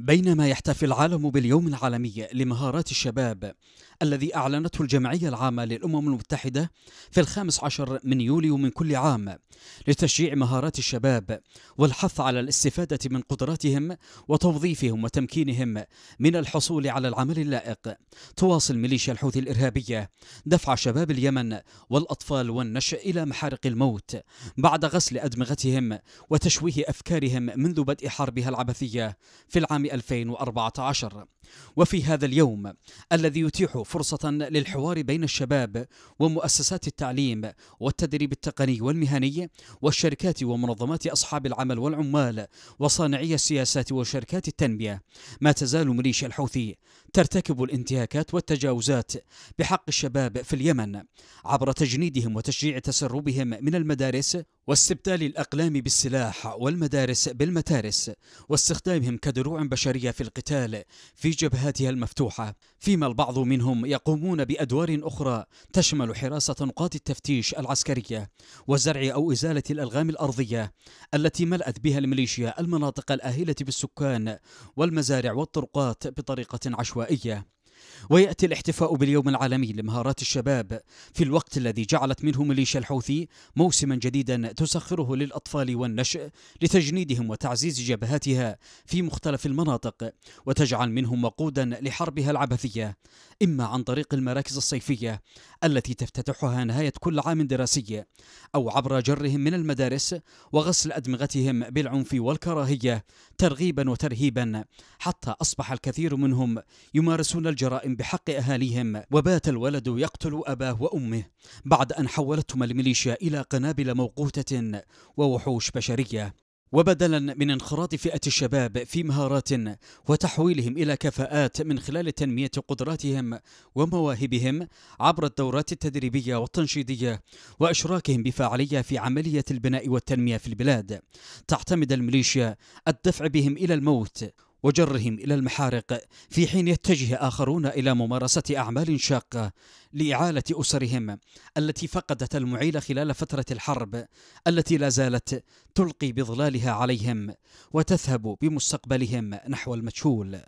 بينما يحتفي العالم باليوم العالمي لمهارات الشباب الذي أعلنته الجمعية العامة للأمم المتحدة في الخامس عشر من يوليو من كل عام لتشجيع مهارات الشباب والحث على الاستفادة من قدراتهم وتوظيفهم وتمكينهم من الحصول على العمل اللائق تواصل ميليشيا الحوثي الإرهابية دفع شباب اليمن والأطفال والنشء إلى محارق الموت بعد غسل أدمغتهم وتشويه أفكارهم منذ بدء حربها العبثية في العام 2014 وفي هذا اليوم الذي يتيح فرصة للحوار بين الشباب ومؤسسات التعليم والتدريب التقني والمهني والشركات ومنظمات أصحاب العمل والعمال وصانعي السياسات وشركات التنمية ما تزال مليشيا الحوثي ترتكب الانتهاكات والتجاوزات بحق الشباب في اليمن عبر تجنيدهم وتشجيع تسربهم من المدارس واستبدال الأقلام بالسلاح والمدارس بالمتارس واستخدامهم كدروع بشرية في القتال في جبهاتها المفتوحة فيما البعض منهم يقومون بأدوار أخرى تشمل حراسة نقاط التفتيش العسكرية وزرع أو إزالة الألغام الأرضية التي ملأت بها الميليشيا المناطق الآهلة بالسكان والمزارع والطرقات بطريقة عشوائية kuwa yeah ويأتي الاحتفاء باليوم العالمي لمهارات الشباب في الوقت الذي جعلت منه ميليشيا الحوثي موسما جديدا تسخره للأطفال والنشء لتجنيدهم وتعزيز جبهاتها في مختلف المناطق وتجعل منهم وقودا لحربها العبثية إما عن طريق المراكز الصيفية التي تفتتحها نهاية كل عام دراسي أو عبر جرهم من المدارس وغسل أدمغتهم بالعنف والكراهية ترغيبا وترهيبا حتى أصبح الكثير منهم يمارسون الجرائم جرائم بحق أهاليهم وبات الولد يقتل أباه وأمه بعد أن حولتهم الميليشيا إلى قنابل موقوتة ووحوش بشرية وبدلا من انخراط فئة الشباب في مهارات وتحويلهم إلى كفاءات من خلال تنمية قدراتهم ومواهبهم عبر الدورات التدريبية والتنشيدية وإشراكهم بفاعلية في عملية البناء والتنمية في البلاد تعتمد الميليشيا الدفع بهم إلى الموت وجرهم الى المحارق في حين يتجه اخرون الى ممارسه اعمال شاقه لاعاله اسرهم التي فقدت المعيل خلال فتره الحرب التي لا زالت تلقي بظلالها عليهم وتذهب بمستقبلهم نحو المجهول.